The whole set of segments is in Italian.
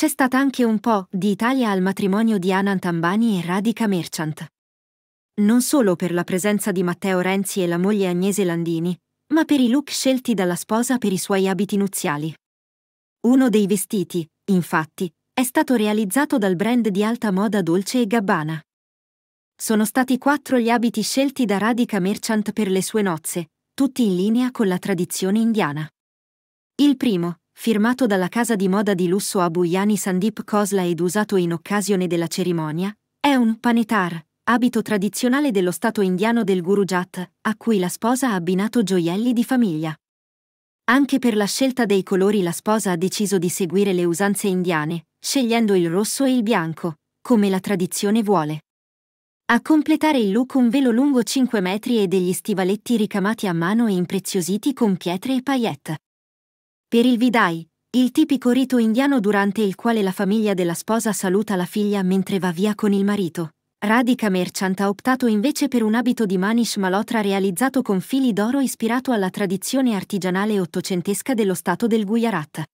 C'è stata anche un po' di Italia al matrimonio di Anant Ambani e Radica Merchant. Non solo per la presenza di Matteo Renzi e la moglie Agnese Landini, ma per i look scelti dalla sposa per i suoi abiti nuziali. Uno dei vestiti, infatti, è stato realizzato dal brand di alta moda Dolce e Gabbana. Sono stati quattro gli abiti scelti da Radica Merchant per le sue nozze, tutti in linea con la tradizione indiana. Il primo, firmato dalla casa di moda di lusso a Buyani Sandip Khosla ed usato in occasione della cerimonia, è un panetar, abito tradizionale dello stato indiano del Gurugiat, a cui la sposa ha abbinato gioielli di famiglia. Anche per la scelta dei colori la sposa ha deciso di seguire le usanze indiane, scegliendo il rosso e il bianco, come la tradizione vuole. A completare il look un velo lungo 5 metri e degli stivaletti ricamati a mano e impreziositi con pietre e paillette. Per il Vidai, il tipico rito indiano durante il quale la famiglia della sposa saluta la figlia mentre va via con il marito. Radhika Merchant ha optato invece per un abito di Manish Malotra realizzato con fili d'oro ispirato alla tradizione artigianale ottocentesca dello stato del Gujarat.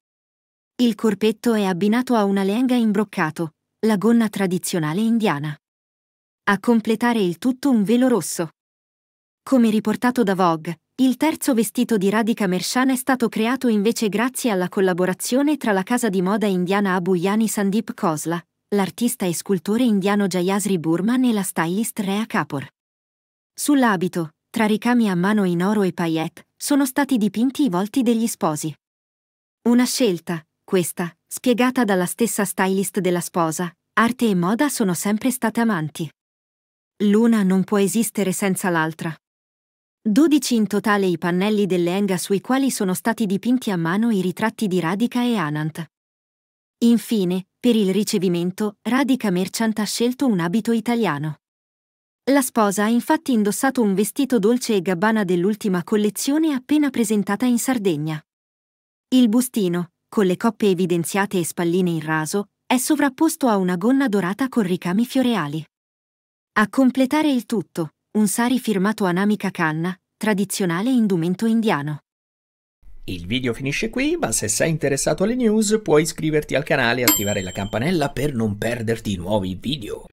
Il corpetto è abbinato a una lenga in broccato, la gonna tradizionale indiana. A completare il tutto un velo rosso. Come riportato da Vogue, il terzo vestito di Radhika Mershan è stato creato invece grazie alla collaborazione tra la casa di moda indiana Abuyani Sandeep Kosla, l'artista e scultore indiano Jayasri Burman e la stylist Rea Kapoor. Sull'abito, tra ricami a mano in oro e paillette, sono stati dipinti i volti degli sposi. Una scelta, questa, spiegata dalla stessa stylist della sposa, arte e moda sono sempre state amanti. L'una non può esistere senza l'altra. 12 in totale i pannelli dell'Enga sui quali sono stati dipinti a mano i ritratti di Radica e Anant. Infine, per il ricevimento, Radica Merchant ha scelto un abito italiano. La sposa ha infatti indossato un vestito dolce e gabbana dell'ultima collezione appena presentata in Sardegna. Il bustino, con le coppe evidenziate e spalline in raso, è sovrapposto a una gonna dorata con ricami fioreali. A completare il tutto, un sari firmato Anamika Kanna, tradizionale indumento indiano. Il video finisce qui, ma se sei interessato alle news puoi iscriverti al canale e attivare la campanella per non perderti i nuovi video.